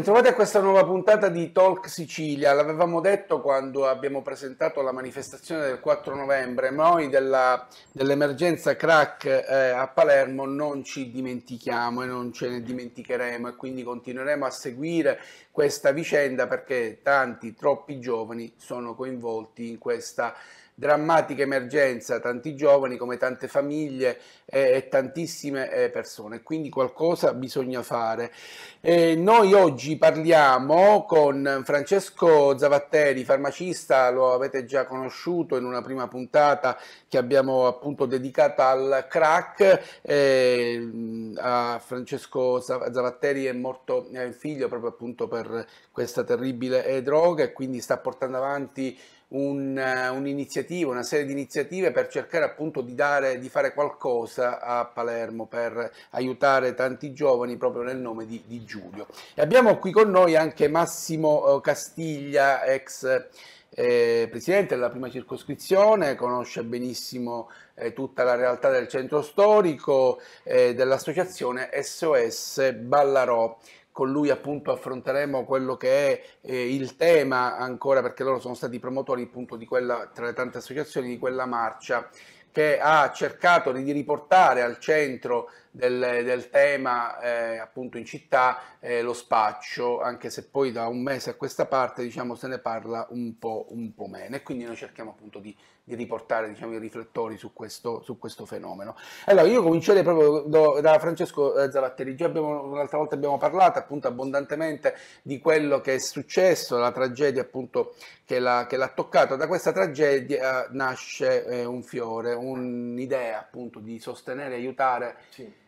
Bentrovati a questa nuova puntata di Talk Sicilia. L'avevamo detto quando abbiamo presentato la manifestazione del 4 novembre, noi della, dell'emergenza crack eh, a Palermo non ci dimentichiamo e non ce ne dimenticheremo e quindi continueremo a seguire questa vicenda perché tanti, troppi giovani sono coinvolti in questa vicenda drammatica emergenza, tanti giovani come tante famiglie eh, e tantissime eh, persone, quindi qualcosa bisogna fare. Eh, noi oggi parliamo con Francesco Zavatteri, farmacista, lo avete già conosciuto in una prima puntata che abbiamo appunto dedicata al crack, mm, a Francesco Zavatteri è morto eh, il figlio proprio appunto per questa terribile eh, droga e quindi sta portando avanti un, eh, un'iniziativa, una serie di iniziative per cercare appunto di, dare, di, fare qualcosa a Palermo per aiutare tanti giovani proprio nel nome di, di Giulio. E abbiamo qui con noi anche Massimo eh, Castiglia, ex eh, presidente della prima circoscrizione, conosce benissimo eh, tutta la realtà del centro storico eh, dell'associazione SOS Ballarò con lui appunto affronteremo quello che è eh, il tema ancora, perché loro sono stati promotori appunto di quella, tra le tante associazioni, di quella marcia che ha cercato di riportare al centro del, del tema eh, appunto in città eh, lo spaccio, anche se poi da un mese a questa parte diciamo se ne parla un po', un po' meno e quindi noi cerchiamo appunto di di riportare diciamo, i riflettori su questo, su questo, fenomeno. Allora, io comincerei proprio da Francesco eh, Zavatteri, già abbiamo, un'altra volta abbiamo parlato appunto abbondantemente di quello che è successo, la tragedia appunto che l'ha, che l'ha toccata, da questa tragedia eh, nasce eh, un fiore, un'idea appunto di sostenere e aiutare. Sì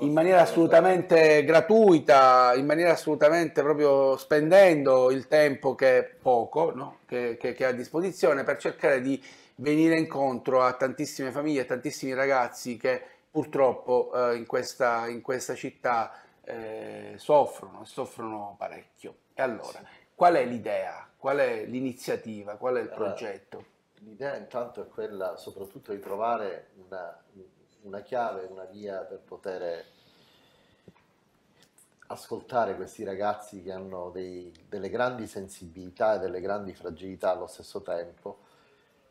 in maniera assolutamente gratuita, in maniera assolutamente proprio spendendo il tempo che è poco, no? che, che, che, è a disposizione per cercare di venire incontro a tantissime famiglie, a tantissimi ragazzi che purtroppo eh, in, questa, in, questa, città eh, soffrono, soffrono parecchio. E allora, qual è l'idea, qual è l'iniziativa, qual è il progetto? L'idea intanto è quella soprattutto di trovare una, una chiave, una via per poter ascoltare questi ragazzi che hanno dei, delle grandi sensibilità e delle grandi fragilità allo stesso tempo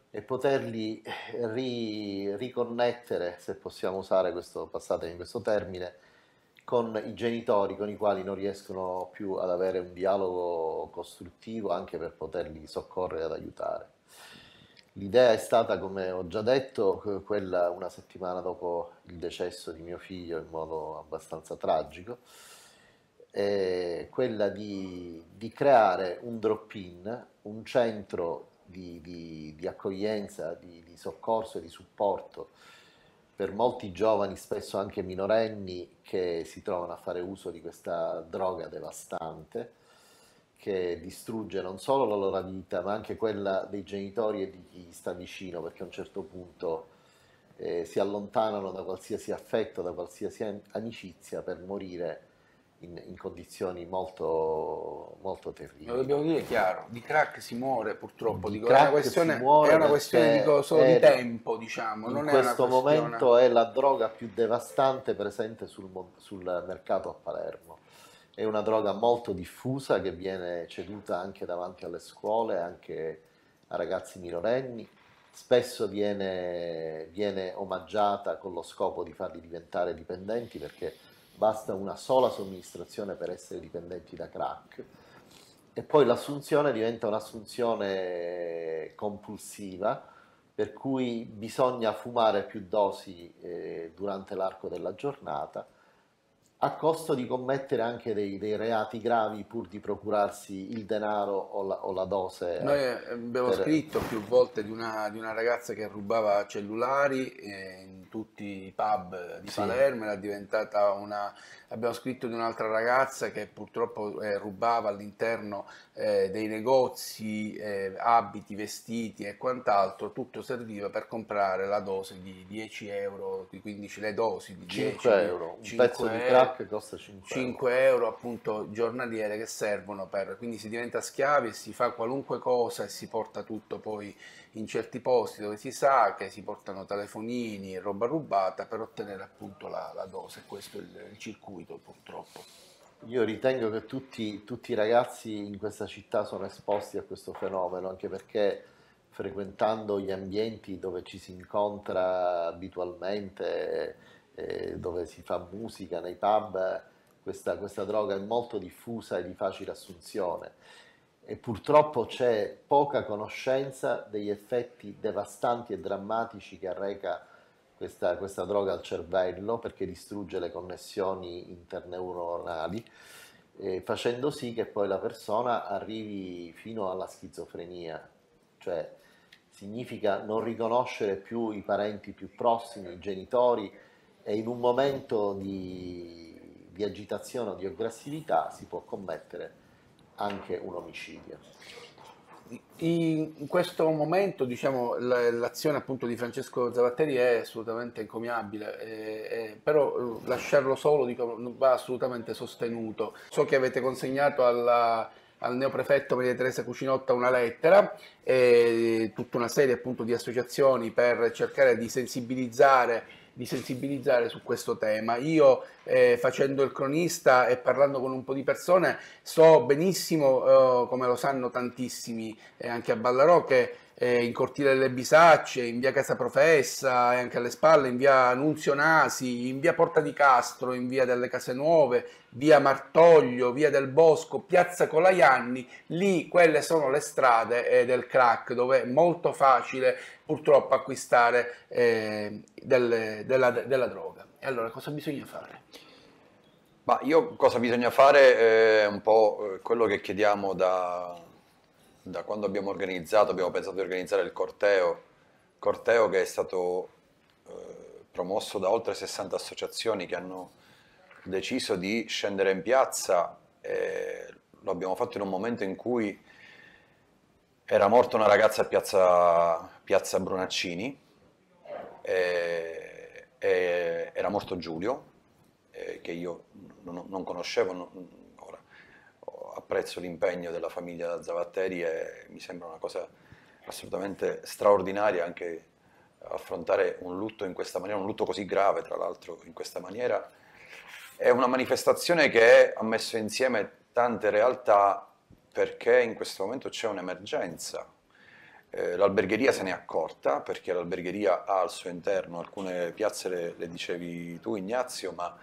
e poterli eh, ri, riconnettere, se possiamo usare questo, passate in questo termine, con i genitori con i quali non riescono più ad avere un dialogo costruttivo anche per poterli soccorrere ed aiutare. L'idea è stata, come ho già detto, quella una settimana dopo il decesso di mio figlio in modo abbastanza tragico, quella di, di creare un drop-in, un centro di, di, di accoglienza, di, di soccorso, di supporto per molti giovani, spesso anche minorenni, che si trovano a fare uso di questa droga devastante che distrugge non solo la loro vita, ma anche quella dei genitori e di chi sta vicino, perché a un certo punto eh, si allontanano da qualsiasi affetto, da qualsiasi amicizia per morire in, in condizioni molto, molto terribili. Lo dobbiamo dire chiaro, di crack si muore purtroppo, di Dico, è una questione, è una questione dico, solo è, di tempo, diciamo. in questo è momento è la droga più devastante presente sul, sul mercato a Palermo è una droga molto diffusa che viene ceduta anche davanti alle scuole, anche a ragazzi minorenni, spesso viene, viene, omaggiata con lo scopo di farli diventare dipendenti perché basta una sola somministrazione per essere dipendenti da crack e poi l'assunzione diventa un'assunzione compulsiva per cui bisogna fumare più dosi eh, durante l'arco della giornata a costo di commettere anche dei, dei, reati gravi pur di procurarsi il denaro o la, o la dose. Eh, Noi eh, abbiamo per... scritto più volte di una, di una, ragazza che rubava cellulari eh, in tutti i pub di sì. Palermo, era diventata una abbiamo scritto di un'altra ragazza che purtroppo eh, rubava all'interno eh, dei negozi eh, abiti, vestiti e quant'altro, tutto serviva per comprare la dose di 10 euro, di 15 le dosi di 5 10, euro, 5 un pezzo euro, di crack costa 5, 5 euro. euro. appunto giornaliere che servono per, quindi si diventa schiavi e si fa qualunque cosa e si porta tutto poi in certi posti dove si sa che si portano telefonini, roba rubata per ottenere appunto la, la dose, questo è il, il circuito purtroppo. Io ritengo che tutti, tutti, i ragazzi in questa città sono esposti a questo fenomeno, anche perché frequentando gli ambienti dove ci si incontra abitualmente, eh, dove si fa musica, nei pub, questa, questa droga è molto diffusa e di facile assunzione e purtroppo c'è poca conoscenza degli effetti devastanti e drammatici che arreca questa, questa droga al cervello perché distrugge le connessioni interneuronali eh, facendo sì che poi la persona arrivi fino alla schizofrenia, cioè significa non riconoscere più i parenti più prossimi, i genitori e in un momento di, di agitazione o di aggressività si può commettere anche un omicidio. In questo momento diciamo, l'azione appunto di Francesco Zavatteri è assolutamente encomiabile, eh, eh, però eh, lasciarlo solo dico, va assolutamente sostenuto. So che avete consegnato alla, al neoprefetto Maria Teresa Cucinotta una lettera e eh, tutta una serie appunto di associazioni per cercare di sensibilizzare di sensibilizzare su questo tema. Io eh, facendo il cronista e parlando con un po' di persone so benissimo, eh, come lo sanno tantissimi eh, anche a Ballarò, che eh, in Cortile delle Bisacce, in via Casa Professa e anche alle spalle, in via Nunzio Nasi, in via Porta di Castro, in via delle Case Nuove, via Martoglio, via del Bosco, piazza Colaianni, lì quelle sono le strade eh, del crack dove è molto facile purtroppo acquistare eh, del, della, della droga. E allora cosa bisogna fare? Ma io cosa bisogna fare è un po' eh, quello che chiediamo da, da quando abbiamo organizzato, abbiamo pensato di organizzare il corteo, corteo che è stato eh, promosso da oltre 60 associazioni che hanno deciso di scendere in piazza e lo abbiamo fatto in un momento in cui era morta una ragazza a piazza, piazza Brunaccini, e, e era morto Giulio, eh, che io non, non conoscevo, non, apprezzo l'impegno della famiglia Zavatteri e mi sembra una cosa assolutamente straordinaria anche affrontare un lutto in questa maniera, un lutto così grave tra l'altro in questa maniera. È una manifestazione che ha messo insieme tante realtà perché in questo momento c'è un'emergenza. Eh, l'albergheria se n'è accorta perché l'albergheria ha al suo interno alcune piazze, le, le dicevi tu Ignazio, ma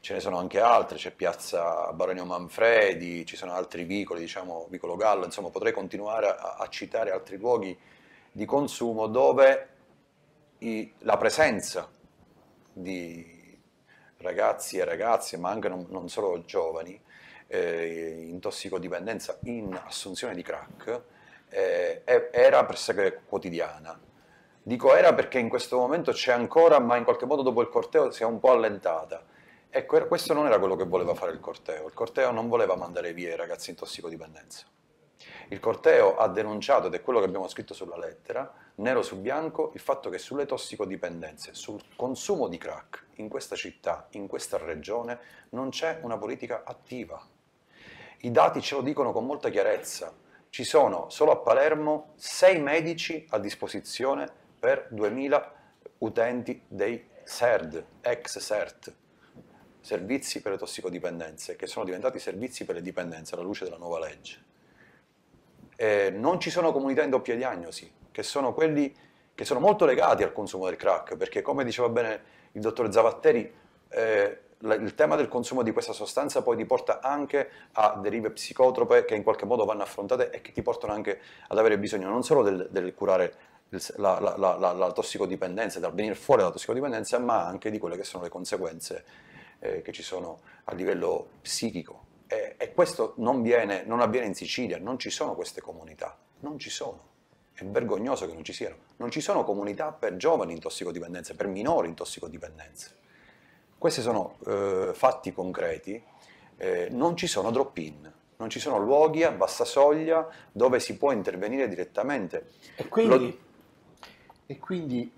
ce ne sono anche altre, c'è Piazza Baronio Manfredi, ci sono altri vicoli, diciamo Vicolo Gallo, insomma potrei continuare a, a citare altri luoghi di consumo dove i, la presenza di ragazzi e ragazze, ma anche non, non solo giovani, eh, in tossicodipendenza, in assunzione di crack, eh, era pressoché quotidiana. Dico era perché in questo momento c'è ancora, ma in qualche modo dopo il corteo si è un po' allentata Ecco, questo non era quello che voleva fare il corteo. Il corteo non voleva mandare via i ragazzi in tossicodipendenza. Il corteo ha denunciato, ed è quello che abbiamo scritto sulla lettera, nero su bianco, il fatto che sulle tossicodipendenze, sul consumo di crack, in questa città, in questa regione, non c'è una politica attiva. I dati ce lo dicono con molta chiarezza. Ci sono solo a Palermo sei medici a disposizione per 2000 utenti dei SERD, ex SERT servizi per le tossicodipendenze, che sono diventati servizi per le dipendenze alla luce della nuova legge. E eh, non ci sono comunità in doppia diagnosi, che sono quelli che sono molto legati al consumo del crack, perché come diceva bene il dottor Zavatteri, eh, il tema del consumo di questa sostanza poi ti porta anche a derive psicotrope che in qualche modo vanno affrontate e che ti portano anche ad avere bisogno non solo del, del curare del, la, la, la, la tossicodipendenza, dal venire fuori dalla tossicodipendenza, ma anche di quelle che sono le conseguenze eh, che ci sono a livello psichico. E, e questo non, viene, non avviene in Sicilia, non ci sono queste comunità, non ci sono. È vergognoso che non ci siano. Non ci sono comunità per giovani in tossicodipendenza, per minori in tossicodipendenza. Questi sono eh, fatti concreti. Eh, non ci sono drop-in, non ci sono luoghi a bassa soglia dove si può intervenire direttamente. E quindi, Lo... e quindi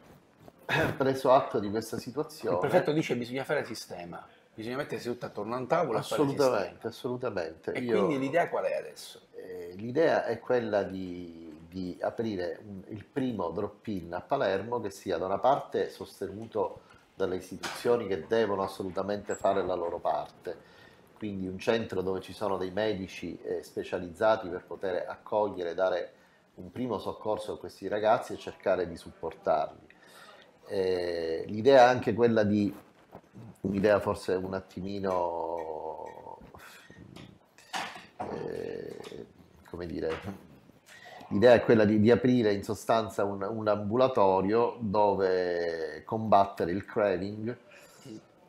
eh, preso atto di questa situazione. Il prefetto dice che bisogna fare sistema, bisogna mettersi tutto attorno a un tavolo. Assolutamente, assolutamente. E Io, quindi l'idea qual è adesso? Eh, l'idea è quella di, di aprire un, il primo drop-in a Palermo che sia da una parte sostenuto dalle istituzioni che devono assolutamente fare la loro parte, quindi un centro dove ci sono dei medici eh, specializzati per poter accogliere, dare un primo soccorso a questi ragazzi e cercare di supportarli eh, l'idea è anche quella di, un'idea forse un attimino, eh, come dire, L'idea è quella di, di aprire in sostanza un, un, ambulatorio dove combattere il craving,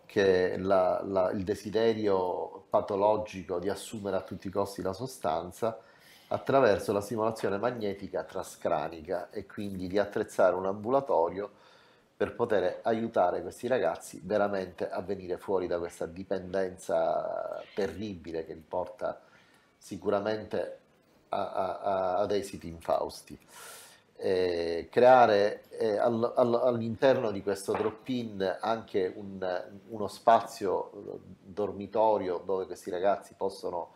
che è la, la, il desiderio patologico di assumere a tutti i costi la sostanza, attraverso la simulazione magnetica trascranica e quindi di attrezzare un ambulatorio per poter aiutare questi ragazzi veramente a venire fuori da questa dipendenza terribile che li porta sicuramente a, a, a, ad esiti infausti. Eh, creare eh, all, all, all'interno di questo drop-in anche un, uno spazio eh, dormitorio dove questi ragazzi possono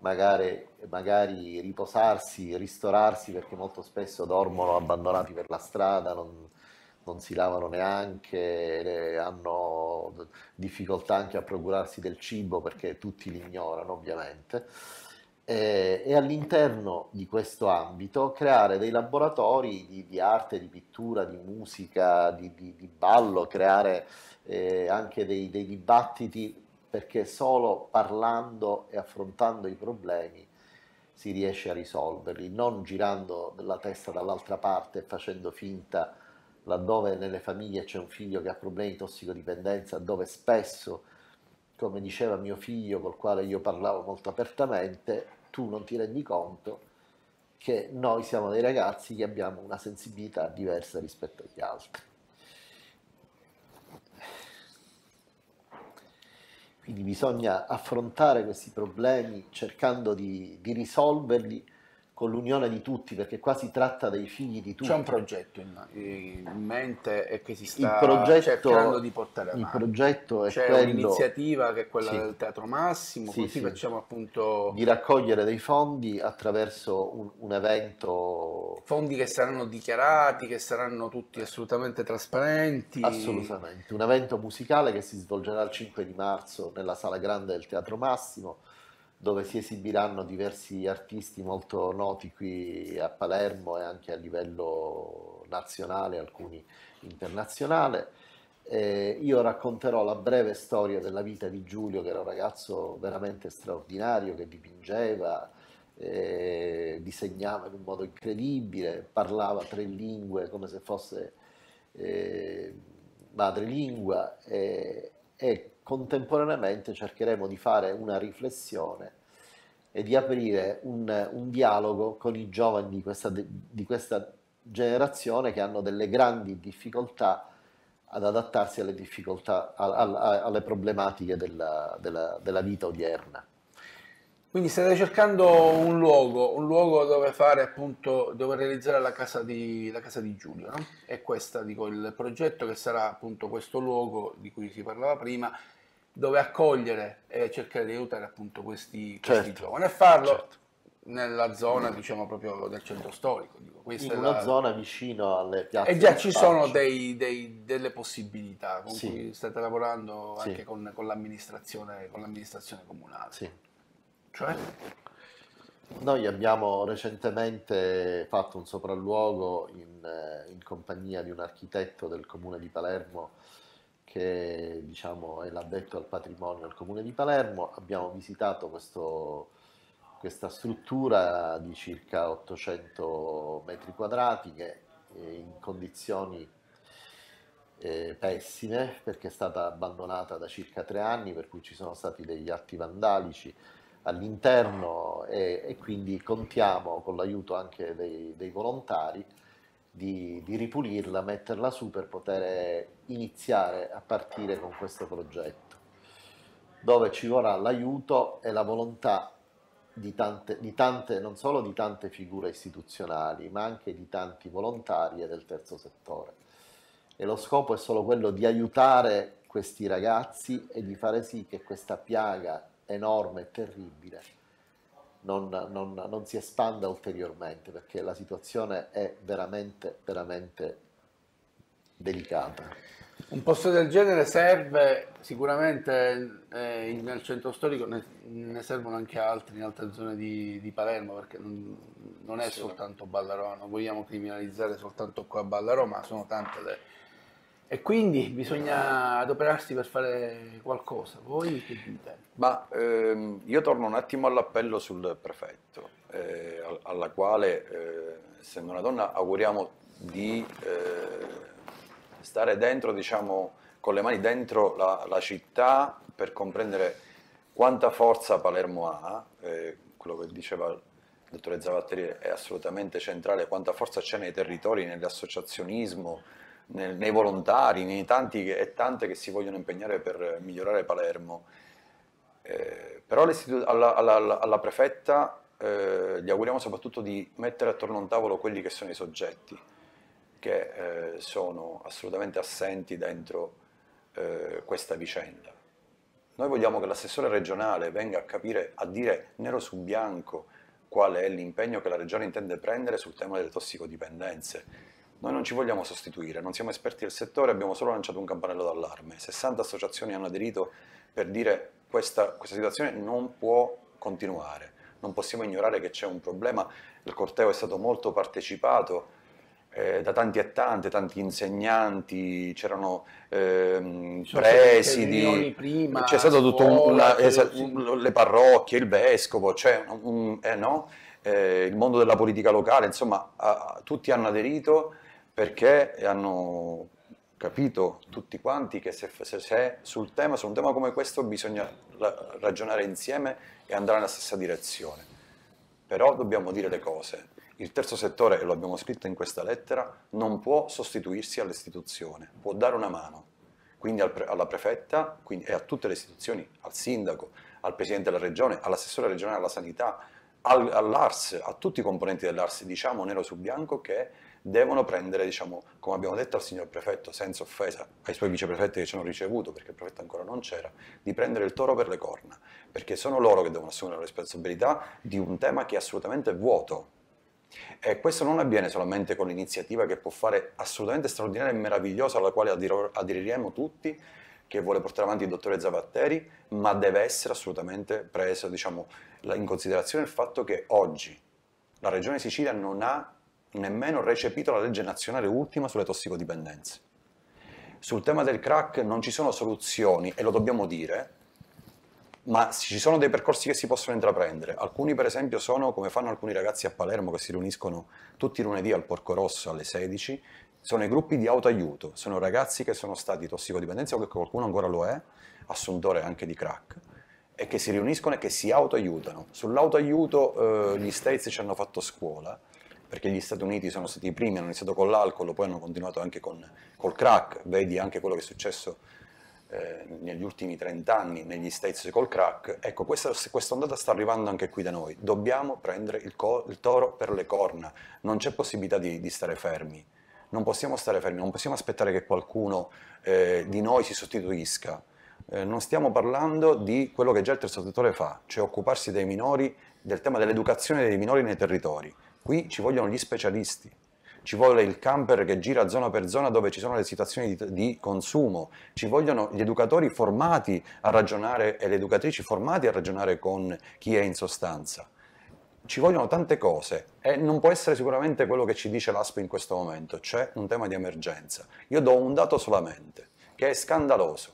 magari, magari, riposarsi, ristorarsi perché molto spesso dormono abbandonati per la strada, non, non si lavano neanche, hanno difficoltà anche a procurarsi del cibo perché tutti li ignorano ovviamente. E, e all'interno di questo ambito creare dei laboratori di, di arte, di pittura, di musica, di, di, di ballo, creare eh, anche dei, dei dibattiti perché solo parlando e affrontando i problemi si riesce a risolverli, non girando la testa dall'altra parte e facendo finta laddove nelle famiglie c'è un figlio che ha problemi di tossicodipendenza, dove spesso, come diceva mio figlio, col quale io parlavo molto apertamente, tu non ti rendi conto che noi siamo dei ragazzi che abbiamo una sensibilità diversa rispetto agli altri. Quindi bisogna affrontare questi problemi cercando di, di risolverli con l'unione di tutti, perché qua si tratta dei figli di tutti. C'è un progetto in, in mente e che si sta progetto, cercando di portare avanti. Il progetto è C'è quello, un'iniziativa che è quella sì. del Teatro Massimo, sì, così sì. facciamo appunto... Di raccogliere dei fondi attraverso un, un, evento... Fondi che saranno dichiarati, che saranno tutti assolutamente trasparenti. Assolutamente, un evento musicale che si svolgerà il 5 di marzo nella Sala Grande del Teatro Massimo dove si esibiranno diversi artisti molto noti qui a Palermo e anche a livello nazionale, alcuni internazionale. Eh, io racconterò la breve storia della vita di Giulio, che era un ragazzo veramente straordinario, che dipingeva, eh, disegnava in un modo incredibile, parlava tre lingue come se fosse eh, madrelingua e, e contemporaneamente cercheremo di fare una riflessione e di aprire un, un dialogo con i giovani di questa, di questa generazione che hanno delle grandi difficoltà ad adattarsi alle difficoltà, alle problematiche della, della, della, vita odierna. Quindi state cercando un luogo, un luogo dove fare appunto, dove realizzare la casa di, la casa di Giulio, no? È questo dico, il progetto che sarà appunto questo luogo di cui si parlava prima, dove accogliere e cercare di aiutare appunto questi, questi certo. giovani e farlo certo. nella zona diciamo proprio del centro storico dico. Questa in una la... zona vicino alle piazze e già ci Spagna. sono dei, dei, delle possibilità con sì. cui state lavorando anche con, con, l'amministrazione, con, l'amministrazione, comunale sì. cioè? Noi abbiamo recentemente fatto un sopralluogo in, eh, in compagnia di un architetto del comune di Palermo che diciamo, è l'addetto al patrimonio del Comune di Palermo. Abbiamo visitato questo, questa struttura di circa 800 metri quadrati che in condizioni eh, pessime perché è stata abbandonata da circa tre anni per cui ci sono stati degli atti vandalici all'interno e, e quindi contiamo con l'aiuto anche dei, dei volontari di, di, ripulirla, metterla su per poter iniziare a partire con questo progetto, dove ci vorrà l'aiuto e la volontà di tante, di tante, non solo di tante figure istituzionali, ma anche di tanti volontari del terzo settore. E lo scopo è solo quello di aiutare questi ragazzi e di fare sì che questa piaga enorme e terribile non, non, non, si espanda ulteriormente perché la situazione è veramente, veramente delicata. Un posto del genere serve sicuramente eh, nel centro storico, ne, ne, servono anche altri in altre zone di, di Palermo perché non, non è sì. soltanto Ballarò, non vogliamo criminalizzare soltanto qua a Ballarò, ma sono tante le e quindi bisogna adoperarsi per fare qualcosa. Voi che dite? Ma ehm, io torno un attimo all'appello sul prefetto, eh, alla quale, eh, essendo una donna, auguriamo di eh, stare dentro, diciamo, con le mani dentro la, la città per comprendere quanta forza Palermo ha, eh, quello che diceva il dottore Zavatteri è assolutamente centrale, quanta forza c'è nei territori, nell'associazionismo, nel, nei volontari, nei tanti e tante che si vogliono impegnare per migliorare Palermo. Eh, però alla, alla, alla, prefetta eh, gli auguriamo soprattutto di mettere attorno a un tavolo quelli che sono i soggetti che eh, sono assolutamente assenti dentro eh, questa vicenda. Noi vogliamo che l'assessore regionale venga a capire, a dire nero su bianco qual è l'impegno che la regione intende prendere sul tema delle tossicodipendenze noi non ci vogliamo sostituire, non siamo esperti del settore, abbiamo solo lanciato un campanello d'allarme. 60 associazioni hanno aderito per dire questa, questa situazione non può continuare, non possiamo ignorare che c'è un problema, il corteo è stato molto partecipato, eh, da tanti e tante, tanti insegnanti, c'erano ehm, presidi, c'è stato tutto un, la, un, le parrocchie, il vescovo, cioè, un, eh, no? eh, il mondo della politica locale, insomma a, a, tutti hanno aderito perché hanno capito tutti quanti che se, se, se tema, su un tema come questo bisogna ragionare insieme e andare nella stessa direzione. Però dobbiamo dire le cose. Il terzo settore, e lo abbiamo scritto in questa lettera, non può sostituirsi all'istituzione, può dare una mano, quindi al, alla prefetta quindi, e a tutte le istituzioni, al sindaco, al presidente della regione, all'assessore regionale alla sanità, al, all'ARS, a tutti i componenti dell'ARS, diciamo nero su bianco che devono prendere, diciamo, come abbiamo detto al signor prefetto, senza offesa ai suoi viceprefetti che ci hanno ricevuto, perché il prefetto ancora non c'era, di prendere il toro per le corna, perché sono loro che devono assumere la responsabilità di un tema che è assolutamente vuoto. E questo non avviene solamente con l'iniziativa che può fare assolutamente straordinaria e meravigliosa, alla quale aderiremo tutti, che vuole portare avanti il dottore Zavatteri, ma deve essere assolutamente preso diciamo, in considerazione il fatto che oggi la Regione Sicilia non ha nemmeno recepito la legge nazionale ultima sulle tossicodipendenze. Sul tema del crack non ci sono soluzioni, e lo dobbiamo dire, ma ci sono dei percorsi che si possono intraprendere. Alcuni per esempio sono come fanno alcuni ragazzi a Palermo che si riuniscono tutti i lunedì al Porco Rosso alle 16, sono i gruppi di autoaiuto, sono ragazzi che sono stati tossicodipendenti o che qualcuno ancora lo è, assuntore anche di crack, e che si riuniscono e che si autoaiutano. Sull'autoaiuto eh, gli States ci hanno fatto scuola, perché gli Stati Uniti sono stati i primi, hanno iniziato con l'alcol, poi hanno continuato anche con, col crack, vedi anche quello che è successo eh, negli ultimi 30 anni negli States col crack, ecco questa, questa ondata sta arrivando anche qui da noi, dobbiamo prendere il, co- il toro per le corna, non c'è possibilità di, di stare fermi, non possiamo stare fermi, non possiamo aspettare che qualcuno eh, di noi si sostituisca. Eh, non stiamo parlando di quello che già il terzo settore fa, cioè occuparsi dei minori, del tema dell'educazione dei minori nei territori. Qui ci vogliono gli specialisti, ci vuole il camper che gira zona per zona dove ci sono le situazioni di, di, consumo, ci vogliono gli educatori formati a ragionare e le educatrici formate a ragionare con chi è in sostanza. Ci vogliono tante cose e non può essere sicuramente quello che ci dice l'ASP in questo momento, c'è cioè un tema di emergenza. Io do un dato solamente, che è scandaloso.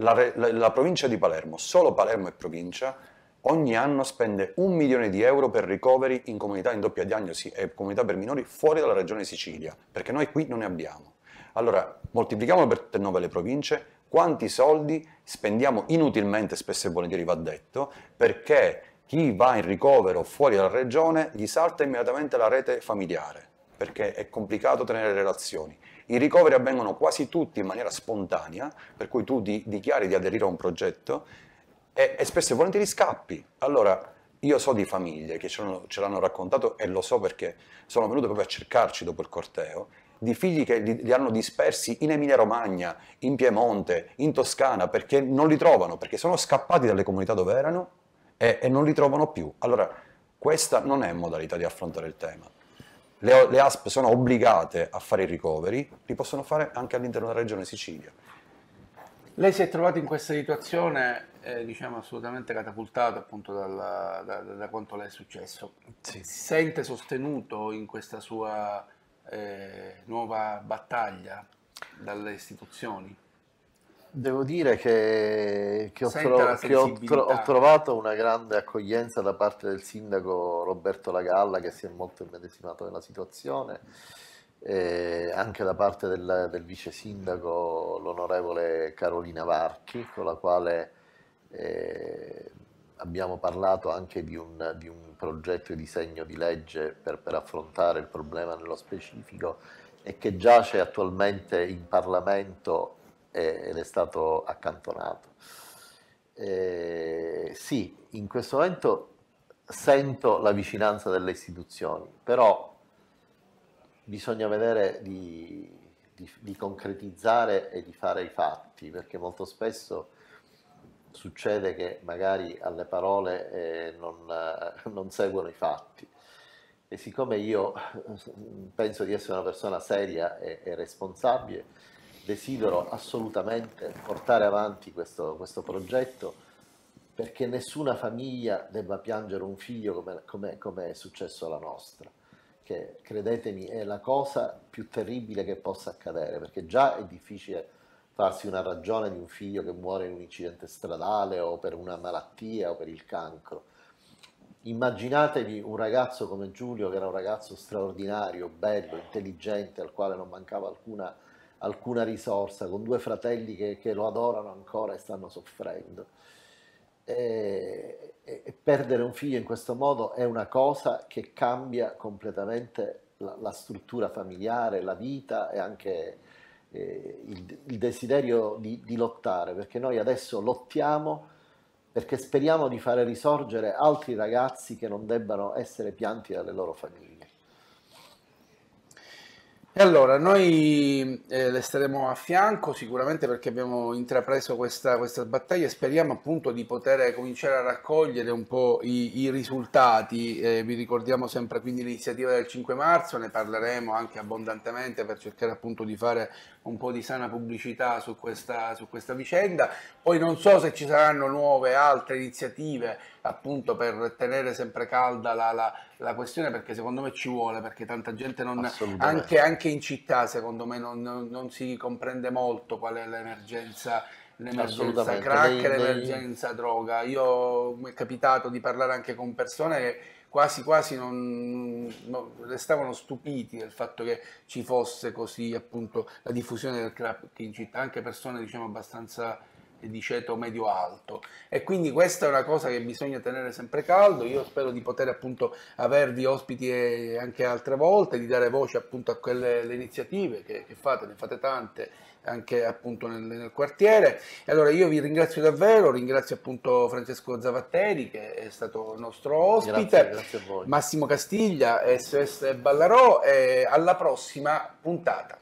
La, la, la provincia di Palermo, solo Palermo e provincia, ogni anno spende un milione di euro per ricoveri in comunità in doppia diagnosi e comunità per minori fuori dalla regione Sicilia, perché noi qui non ne abbiamo. Allora, moltiplichiamo per 9 le province, quanti soldi spendiamo inutilmente, spesso e volentieri va detto, perché chi va in ricovero fuori dalla regione gli salta immediatamente la rete familiare, perché è complicato tenere relazioni. I ricoveri avvengono quasi tutti in maniera spontanea, per cui tu dichiari di aderire a un progetto, e, e spesso e volentieri scappi. Allora, io so di famiglie che ce l'hanno raccontato e lo so perché sono venute proprio a cercarci dopo il corteo, di figli che li, li hanno dispersi in Emilia-Romagna, in Piemonte, in Toscana, perché non li trovano, perché sono scappati dalle comunità dove erano e, e non li trovano più. Allora, questa non è modalità di affrontare il tema. Le, le ASP sono obbligate a fare i ricoveri, li possono fare anche all'interno della regione Sicilia. Lei si è trovato in questa situazione eh, diciamo, assolutamente catapultato appunto dalla, da, da, quanto le è successo. Sì. Si sente sostenuto in questa sua eh, nuova battaglia dalle istituzioni? Devo dire che, che, ho, tro- che ho, tro- ho, trovato una grande accoglienza da parte del sindaco Roberto Lagalla che si è molto immedesimato nella situazione, eh, anche da parte del, del vice sindaco l'onorevole Carolina Varchi con la quale eh, abbiamo parlato anche di un, di un, progetto di disegno di legge per, per, affrontare il problema nello specifico e che giace attualmente in Parlamento ed è stato accantonato. Eh, sì, in questo momento sento la vicinanza delle istituzioni, però bisogna vedere di, di, di concretizzare e di fare i fatti, perché molto spesso succede che magari alle parole eh, non, eh, non, seguono i fatti. E siccome io eh, penso di essere una persona seria e, e responsabile, desidero assolutamente portare avanti questo, questo, progetto perché nessuna famiglia debba piangere un figlio come, come, come è successo alla nostra, che credetemi è la cosa più terribile che possa accadere, perché già è difficile farsi una ragione di un figlio che muore in un incidente stradale o per una malattia o per il cancro. Immaginatevi un ragazzo come Giulio, che era un ragazzo straordinario, bello, intelligente, al quale non mancava alcuna, alcuna risorsa, con due fratelli che, che, lo adorano ancora e stanno soffrendo. E, e perdere un figlio in questo modo è una cosa che cambia completamente la, la struttura familiare, la vita e anche eh, il, il, desiderio di, di lottare, perché noi adesso lottiamo perché speriamo di fare risorgere altri ragazzi che non debbano essere pianti dalle loro famiglie. E allora, noi eh, le staremo a fianco sicuramente perché abbiamo intrapreso questa, questa, battaglia e speriamo appunto di poter cominciare a raccogliere un po' i, i risultati. Eh, vi ricordiamo sempre quindi l'iniziativa del 5 marzo, ne parleremo anche abbondantemente per cercare appunto di fare un po' di sana pubblicità su questa, su questa vicenda. Poi non so se ci saranno nuove altre iniziative appunto per tenere sempre calda la, la, la, questione perché secondo me ci vuole perché tanta gente non anche, anche in città secondo me non, non, non, si comprende molto qual è l'emergenza l'emergenza crack dei, l'emergenza dei... droga io mi è capitato di parlare anche con persone che quasi quasi non, no, restavano stupiti del fatto che ci fosse così appunto la diffusione del crack in città anche persone diciamo abbastanza di ceto medio-alto e quindi questa è una cosa che bisogna tenere sempre caldo, io spero di poter appunto avervi ospiti eh, anche altre volte, di dare voce appunto a quelle iniziative che, che fate, ne fate tante anche appunto nel, nel, quartiere. E allora io vi ringrazio davvero, ringrazio appunto Francesco Zavatteri che è stato il nostro ospite, grazie, grazie a voi. Massimo Castiglia, SS Ballarò e alla prossima puntata.